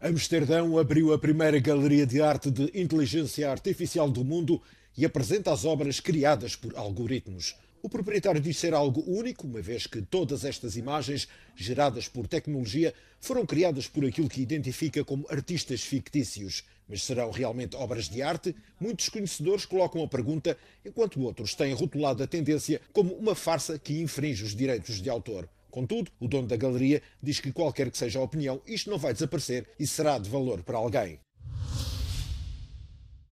Amsterdão abriu a primeira galeria de arte de inteligência artificial do mundo e apresenta as obras criadas por algoritmos. O proprietário diz ser algo único, uma vez que todas estas imagens, geradas por tecnologia, foram criadas por aquilo que identifica como artistas fictícios. Mas serão realmente obras de arte? Muitos conhecedores colocam a pergunta, enquanto outros têm rotulado a tendência como uma farsa que infringe os direitos de autor. Contudo, o dono da galeria diz que, qualquer que seja a opinião, isto não vai desaparecer e será de valor para alguém.